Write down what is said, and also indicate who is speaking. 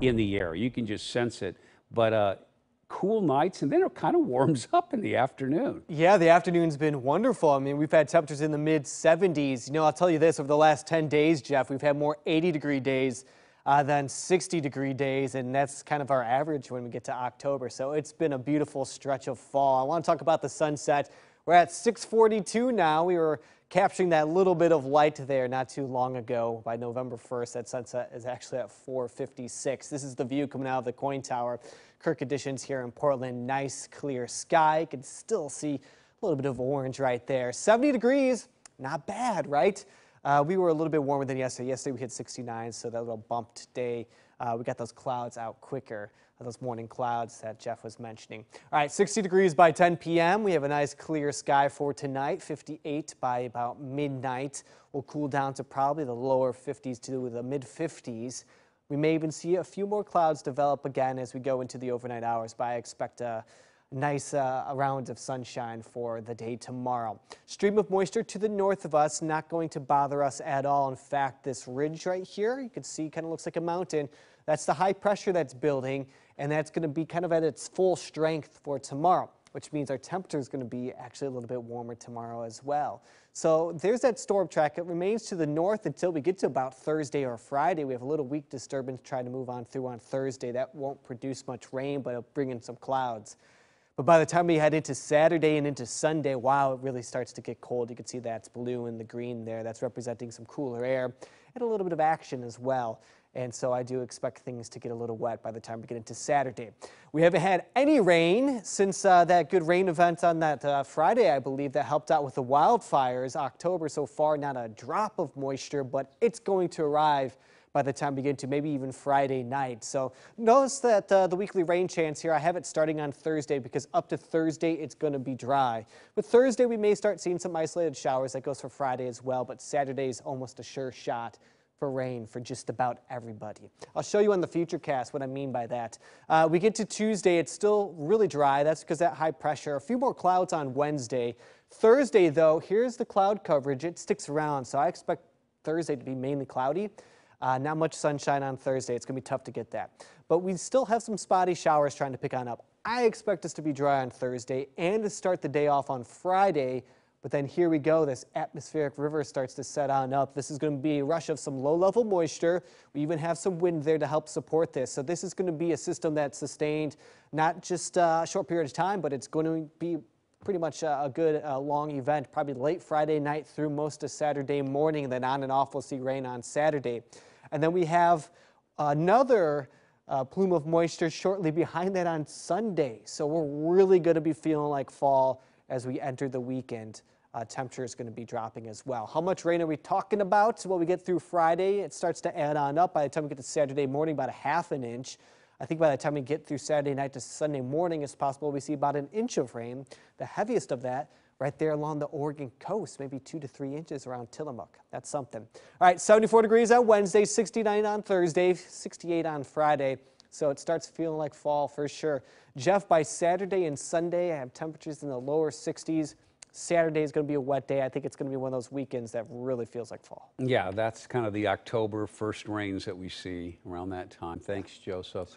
Speaker 1: in the air. You can just sense it. But uh, cool nights and then it kind of warms up in the afternoon. Yeah, the afternoon's been wonderful. I mean, we've had temperatures in the mid 70s. You know, I'll tell you this over the last 10 days, Jeff, we've had more 80 degree days uh, than 60 degree days, and that's kind of our average when we get to October. So it's been a beautiful stretch of fall. I want to talk about the sunset. We're at 642 now. We were capturing that little bit of light there not too long ago. By November 1st, that sunset is actually at 456. This is the view coming out of the coin tower. Kirk conditions here in Portland, nice clear sky. You can still see a little bit of orange right there. 70 degrees, not bad, right? Uh, we were a little bit warmer than yesterday. Yesterday we hit 69, so that little bumped day. uh, we got those clouds out quicker, uh, those morning clouds that Jeff was mentioning. All right, 60 degrees by 10 p.m. We have a nice clear sky for tonight, 58 by about midnight. We'll cool down to probably the lower 50s to the mid 50s. We may even see a few more clouds develop again as we go into the overnight hours, but I expect a uh, nice uh, rounds of sunshine for the day tomorrow. Stream of moisture to the north of us, not going to bother us at all. In fact, this ridge right here, you can see kind of looks like a mountain. That's the high pressure that's building, and that's going to be kind of at its full strength for tomorrow which means our temperature is going to be actually a little bit warmer tomorrow as well. So there's that storm track. It remains to the north until we get to about Thursday or Friday. We have a little weak disturbance trying to move on through on Thursday. That won't produce much rain, but it'll bring in some clouds. But by the time we head into Saturday and into Sunday, wow, it really starts to get cold. You can see that's blue and the green there. That's representing some cooler air and a little bit of action as well. And so I do expect things to get a little wet by the time we get into Saturday. We haven't had any rain since uh, that good rain event on that uh, Friday, I believe, that helped out with the wildfires. October so far, not a drop of moisture, but it's going to arrive by the time we get to maybe even Friday night. So notice that uh, the weekly rain chance here, I have it starting on Thursday because up to Thursday it's going to be dry. But Thursday we may start seeing some isolated showers. That goes for Friday as well, but Saturday is almost a sure shot for rain for just about everybody. I'll show you on the Futurecast what I mean by that. Uh, we get to Tuesday, it's still really dry. That's because that high pressure. A few more clouds on Wednesday. Thursday, though, here's the cloud coverage. It sticks around, so I expect Thursday to be mainly cloudy. Uh, not much sunshine on Thursday. It's going to be tough to get that. But we still have some spotty showers trying to pick on up. I expect us to be dry on Thursday and to start the day off on Friday. But then here we go. This atmospheric river starts to set on up. This is going to be a rush of some low level moisture. We even have some wind there to help support this. So this is going to be a system that's sustained not just a short period of time, but it's going to be pretty much a, good uh, long event, probably late Friday night through most of Saturday morning, then on and off we'll see rain on Saturday. And then we have another uh, plume of moisture shortly behind that on Sunday. So we're really going to be feeling like fall as we enter the weekend. Uh, temperature is going to be dropping as well. How much rain are we talking about? Well, we get through Friday, it starts to add on up. By the time we get to Saturday morning, about a half an inch. I think by the time we get through Saturday night to Sunday morning, it's possible we see about an inch of rain. The heaviest of that right there along the Oregon coast, maybe two to three inches around Tillamook. That's something. All right, 74 degrees on Wednesday, 69 on Thursday, 68 on Friday. So it starts feeling like fall for sure. Jeff, by Saturday and Sunday, I have temperatures in the lower 60s. Saturday is going to be a wet day. I think it's going to be one of those weekends that really feels like fall. Yeah, that's kind of the October first rains that we see around that time. Thanks, Joseph.